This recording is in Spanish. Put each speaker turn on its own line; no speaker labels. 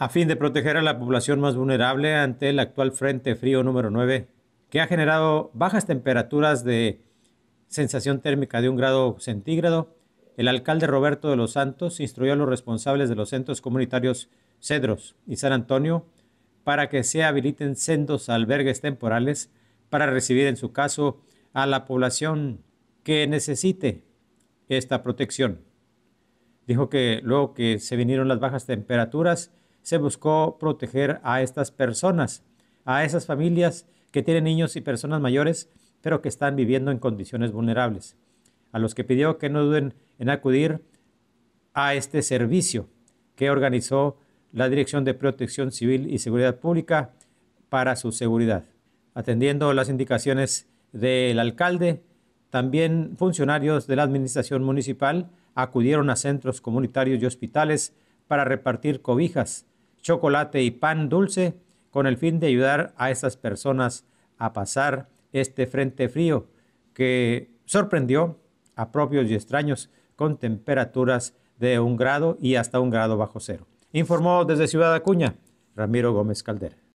a fin de proteger a la población más vulnerable ante el actual Frente Frío número 9, que ha generado bajas temperaturas de sensación térmica de un grado centígrado, el alcalde Roberto de los Santos instruyó a los responsables de los centros comunitarios Cedros y San Antonio para que se habiliten sendos albergues temporales para recibir en su caso a la población que necesite esta protección. Dijo que luego que se vinieron las bajas temperaturas, se buscó proteger a estas personas, a esas familias que tienen niños y personas mayores, pero que están viviendo en condiciones vulnerables, a los que pidió que no duden en acudir a este servicio que organizó la Dirección de Protección Civil y Seguridad Pública para su seguridad. Atendiendo las indicaciones del alcalde, también funcionarios de la Administración Municipal acudieron a centros comunitarios y hospitales para repartir cobijas, chocolate y pan dulce con el fin de ayudar a esas personas a pasar este frente frío que sorprendió a propios y extraños con temperaturas de un grado y hasta un grado bajo cero. Informó desde Ciudad Acuña, Ramiro Gómez Caldera.